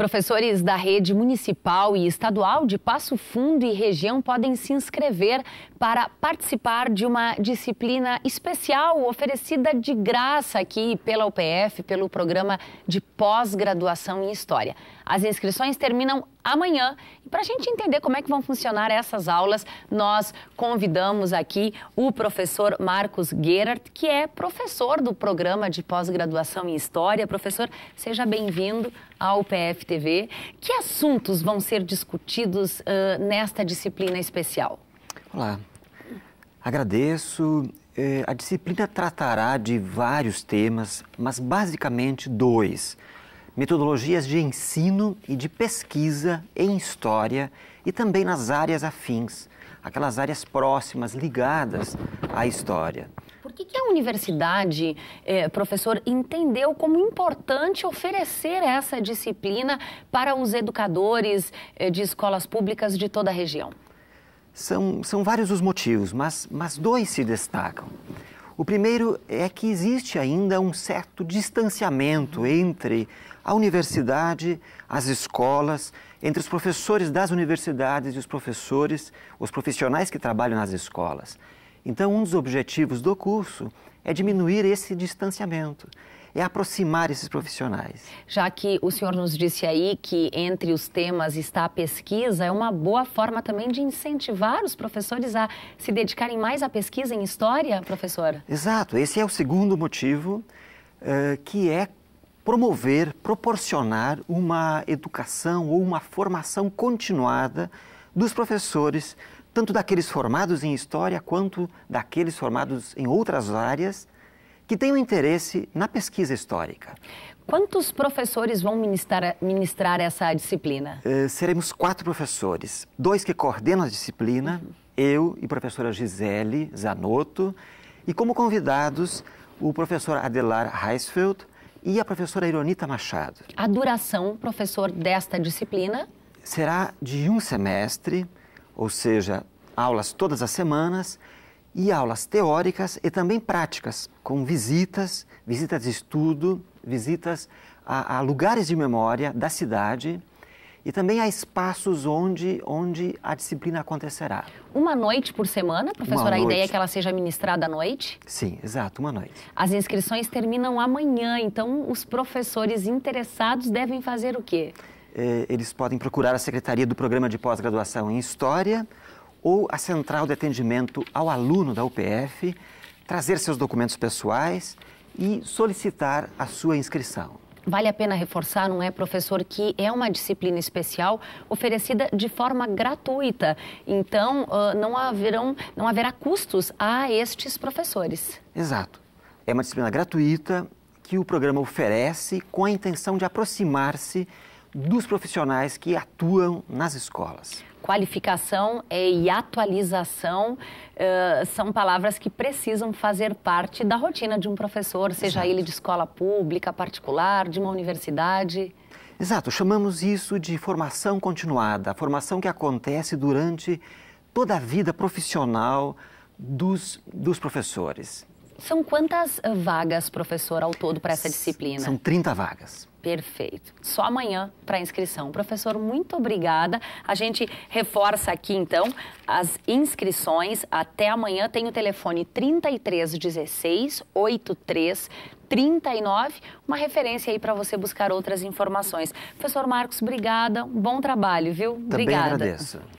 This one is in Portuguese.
Professores da rede municipal e estadual de Passo Fundo e região podem se inscrever para participar de uma disciplina especial oferecida de graça aqui pela UPF, pelo programa de pós-graduação em História. As inscrições terminam amanhã. E para a gente entender como é que vão funcionar essas aulas, nós convidamos aqui o professor Marcos Gerard, que é professor do programa de pós-graduação em História. Professor, seja bem-vindo ao UPF TV. Que assuntos vão ser discutidos uh, nesta disciplina especial? Olá, agradeço. É, a disciplina tratará de vários temas, mas basicamente dois: metodologias de ensino e de pesquisa em história e também nas áreas afins, aquelas áreas próximas ligadas à história que, que a universidade, eh, professor, entendeu como importante oferecer essa disciplina para os educadores eh, de escolas públicas de toda a região? São, são vários os motivos, mas, mas dois se destacam. O primeiro é que existe ainda um certo distanciamento entre a universidade, as escolas, entre os professores das universidades e os professores, os profissionais que trabalham nas escolas. Então, um dos objetivos do curso é diminuir esse distanciamento, é aproximar esses profissionais. Já que o senhor nos disse aí que entre os temas está a pesquisa, é uma boa forma também de incentivar os professores a se dedicarem mais à pesquisa em história, professora? Exato, esse é o segundo motivo, uh, que é promover, proporcionar uma educação ou uma formação continuada dos professores tanto daqueles formados em história quanto daqueles formados em outras áreas que têm um interesse na pesquisa histórica. Quantos professores vão ministrar, ministrar essa disciplina? Uh, seremos quatro professores, dois que coordenam a disciplina, uhum. eu e a professora Gisele Zanotto, e como convidados o professor Adelar Heisfeld e a professora Ironita Machado. A duração, professor, desta disciplina? Será de um semestre, ou seja, aulas todas as semanas e aulas teóricas e também práticas, com visitas, visitas de estudo, visitas a, a lugares de memória da cidade e também a espaços onde, onde a disciplina acontecerá. Uma noite por semana, professora? a ideia é que ela seja ministrada à noite? Sim, exato, uma noite. As inscrições terminam amanhã, então os professores interessados devem fazer o quê? É, eles podem procurar a Secretaria do Programa de Pós-Graduação em História ou a Central de Atendimento ao Aluno da UPF, trazer seus documentos pessoais e solicitar a sua inscrição. Vale a pena reforçar, não é, professor, que é uma disciplina especial oferecida de forma gratuita. Então, ah, não, haverão, não haverá custos a estes professores. Exato. É uma disciplina gratuita que o programa oferece com a intenção de aproximar-se dos profissionais que atuam nas escolas. Qualificação e atualização uh, são palavras que precisam fazer parte da rotina de um professor, seja Exato. ele de escola pública, particular, de uma universidade. Exato, chamamos isso de formação continuada, a formação que acontece durante toda a vida profissional dos, dos professores. São quantas vagas, professor, ao todo para essa disciplina? São 30 vagas. Perfeito. Só amanhã para inscrição. Professor, muito obrigada. A gente reforça aqui então as inscrições até amanhã. Tem o telefone 3316 8339, uma referência aí para você buscar outras informações. Professor Marcos, obrigada. Um bom trabalho, viu? Também obrigada. agradeço.